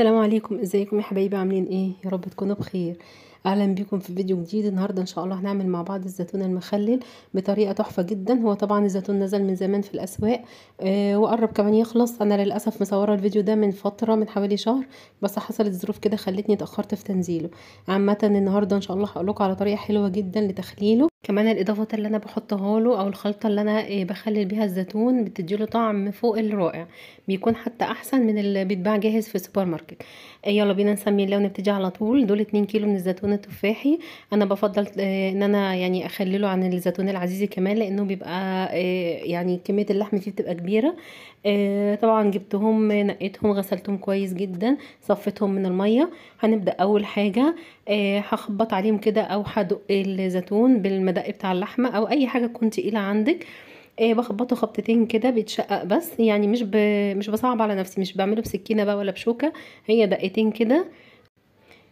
السلام عليكم ازيكم يا حبايبي عاملين ايه يا رب تكونوا بخير اهلا بيكم في فيديو جديد النهارده ان شاء الله هنعمل مع بعض الزيتون المخلل بطريقه تحفه جدا هو طبعا الزيتون نزل من زمان في الاسواق آه وقرب كمان يخلص انا للاسف مصوره الفيديو ده من فتره من حوالي شهر بس حصلت ظروف كده خلتني اتاخرت في تنزيله عامه النهارده ان شاء الله هقول على طريقه حلوه جدا لتخليله كمان الإضافات اللي أنا بحطها له أو الخلطة اللي أنا آه، بخلل بيها الزيتون بتديله طعم فوق الرائع بيكون حتى أحسن من اللي بيتباع جاهز في السوبر ماركت آه، يلا بينا نسمي اللون ونبتدي على طول دول اتنين كيلو من الزيتون التفاحي أنا بفضل آه، إن أنا يعني أخلله عن الزيتون العزيزي كمان لأنه بيبقى يعني كمية اللحم فيه بتبقى كبيرة طبعا جبتهم نقيتهم غسلتهم كويس جدا صفتهم من المية هنبدأ أول حاجة هخبط عليهم كده أو هدق الزيتون بالمدى الدق بتاع اللحمه او اي حاجه تكون تقيله عندك إيه بخبطه خبطتين كده بيتشقق بس يعني مش ب... مش بصعب على نفسي مش بعمله بسكينه بقى ولا بشوكه هي دقتين كده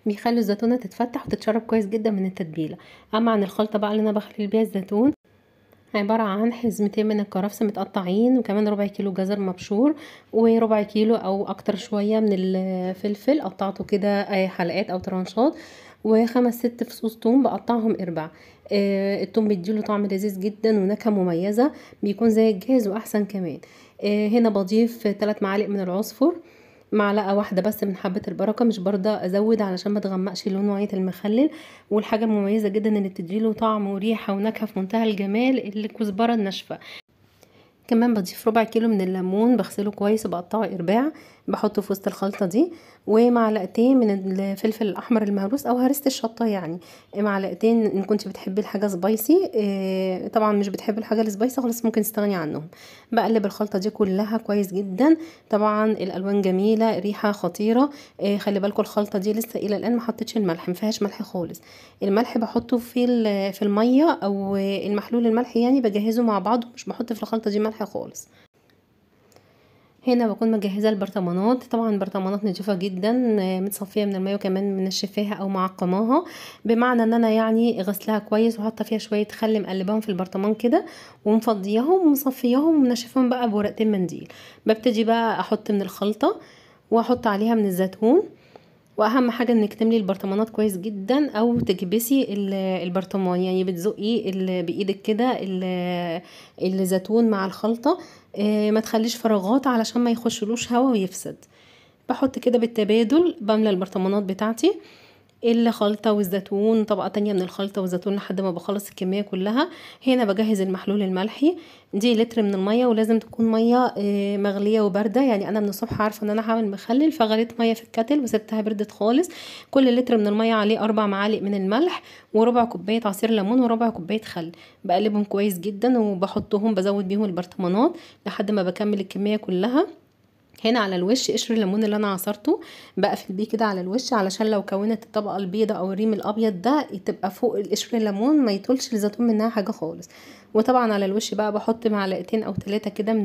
بيخلوا الزيتونه تتفتح وتتشرب كويس جدا من التتبيله اما عن الخلطه بقى اللي انا بخلي بيها الزيتون عبارة عن حزمتين من الكرفس متقطعين وكمان ربع كيلو جزر مبشور وربع كيلو او اكتر شوية من الفلفل قطعته كده آه، حلقات او ترانشات وخمس ست فصوص توم بقطعهم اربع آه التوم بيديله طعم لذيذ جدا ونكهه مميزه بيكون زي الجاهز واحسن كمان آه هنا بضيف ثلاث معالق من العصفر معلقه واحده بس من حبه البركه مش برضه ازود علشان ما تغمقش لون نوعيه المخلل والحاجه المميزه جدا اللي بتديله طعم وريحه ونكهه في منتهى الجمال الكزبره الناشفه كمان بضيف ربع كيلو من الليمون بغسله كويس وبقطعه ارباع بحطه في وسط الخلطه دي ومعلقتين من الفلفل الاحمر المهروس او هرسه الشطه يعني معلقتين ان كنت بتحبي الحاجه سبايسي إيه طبعا مش بتحبي الحاجه السبايسي خلاص ممكن تستغني عنهم بقلب الخلطه دي كلها كويس جدا طبعا الالوان جميله ريحه خطيره إيه خلي بالكم الخلطه دي لسه الى الان ما حطيتش الملح ما فيهاش ملح خالص الملح بحطه في في الميه او المحلول الملح يعني بجهزه مع بعضه مش بحط في الخلطه دي ملح الملح خالص هنا بكون مجهزه البرطمانات طبعا برطمانات نضيفه جدا آه، متصفيه من المايه وكمان منشفاها او معقماها بمعنى ان انا يعني غسلها كويس وحاطه فيها شويه خل مقلباهم في البرطمان كده ومفضياهم ومصفياهم ومنشفاهم بقى بورقتين منديل ببتدي بقى احط من الخلطه واحط عليها من الزيتون واهم حاجه انك تملي البرطمانات كويس جدا او تكبسي البرطمان يعني بتزقي بايدك كده الزيتون مع الخلطه آه، ما تخليش فراغات علشان ما يخشلوش هوا ويفسد بحط كده بالتبادل بملى البرطمانات بتاعتي إيه الخلطة والزيتون طبقة تانية من الخلطة والزيتون لحد ما بخلص الكمية كلها هنا بجهز المحلول الملحي دي لتر من المية ولازم تكون مية آه، مغلية وباردة يعني أنا من الصبح عارفة إن أنا هعمل مخلل فغليت مية في الكاتل وسبتها بردت خالص كل لتر من المية عليه أربع معالق من الملح وربع كوباية عصير ليمون وربع كوباية خل بقلبهم كويس جدا وبحطهم بزود بيهم البرطمانات لحد ما بكمل الكمية كلها هنا على الوش قشر الليمون اللي انا عصرته بقفل بيه كده على الوش علشان لو كونت الطبقه البيضه او الريم الابيض ده تبقى فوق القشر الليمون ما يطولش الزيتون منها حاجه خالص وطبعا على الوش بقى بحط معلقتين او ثلاثه كده من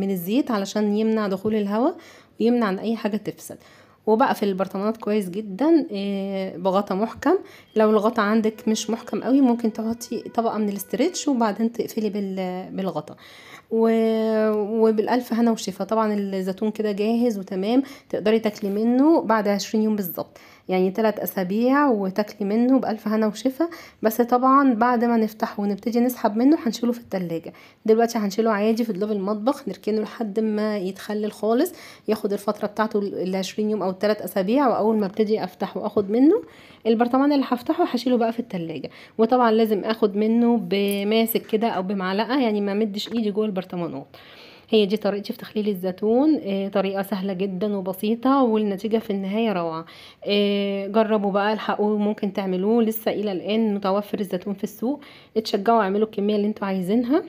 من الزيت علشان يمنع دخول الهواء ويمنع ان اي حاجه تفسد وبقفل البرطمانات كويس جدا آه، بغطا محكم لو الغطا عندك مش محكم قوي ممكن تحطي طبقه من الاسترتش وبعدين تقفلي بالغطا و... وبالالف هنا وشفا طبعا الزيتون كده جاهز وتمام تقدري تاكلي منه بعد 20 يوم بالظبط يعني ثلاث أسابيع وتاكلي منه بألف هنا وشفا بس طبعا بعد ما نفتحه ونبتدي نسحب منه هنشيله في التلاجة دلوقتي هنشيله عادي في دولاب المطبخ نركنه لحد ما يتخلل خالص ياخد الفترة بتاعته العشرين يوم أو الثلاث أسابيع وأول ما ابتدي أفتحه وأخد منه البرطمان اللي هفتحه هشيله بقى في التلاجة وطبعا لازم أخد منه بماسك كده أو بمعلقة يعني ما مدش إيدي جوه البرطمانات هي دي طريقتي في تخليل الزيتون آه، طريقة سهلة جدا وبسيطة والنتيجة في النهاية روعة آه، جربوا بقى الحقوا ممكن تعملوه لسه الى الان متوفر الزيتون في السوق اتشجعوا اعملوا الكمية اللي انتوا عايزينها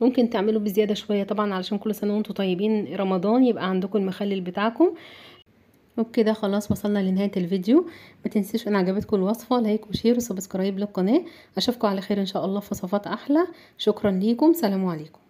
ممكن تعملوا بزيادة شوية طبعا علشان كل سنة وانتوا طيبين رمضان يبقى عندكم المخلل بتاعكم وبكده خلاص وصلنا لنهاية الفيديو ما تنسيش ان عجبتكم الوصفة لايك وشير وسبسكرايب للقناة اشوفكم على خير ان شاء الله في وصفات احلى شكرا ليكم سلام عليكم